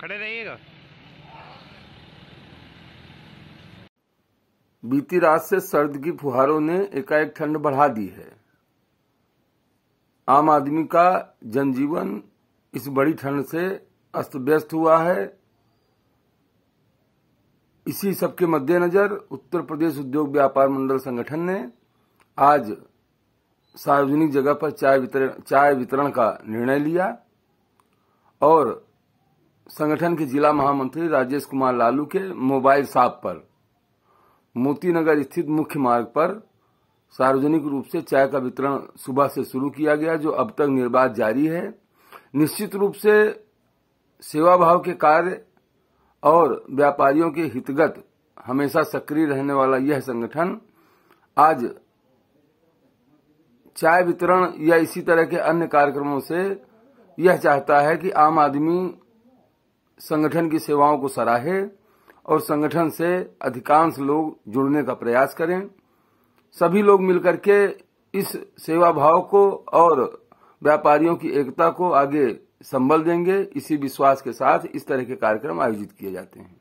खड़े रहिएगा बीती रात से सर्द की फुहारों ने एकाएक ठंड बढ़ा दी है आम आदमी का जनजीवन इस बड़ी ठंड से अस्त व्यस्त हुआ है इसी सबके मद्देनजर उत्तर प्रदेश उद्योग व्यापार मंडल संगठन ने आज सार्वजनिक जगह पर चाय वितरण चाय वितरण का निर्णय लिया और संगठन के जिला महामंत्री राजेश कुमार लालू के मोबाइल शॉप पर मोती नगर स्थित मुख्य मार्ग पर सार्वजनिक रूप से चाय का वितरण सुबह से शुरू किया गया जो अब तक निर्बाध जारी है निश्चित रूप से सेवा भाव के कार्य और व्यापारियों के हितगत हमेशा सक्रिय रहने वाला यह संगठन आज चाय वितरण या इसी तरह के अन्य कार्यक्रमों से यह चाहता है कि आम आदमी संगठन की सेवाओं को सराहे और संगठन से अधिकांश लोग जुड़ने का प्रयास करें सभी लोग मिलकर के इस सेवा भाव को और व्यापारियों की एकता को आगे संबल देंगे इसी विश्वास के साथ इस तरह के कार्यक्रम आयोजित किए जाते हैं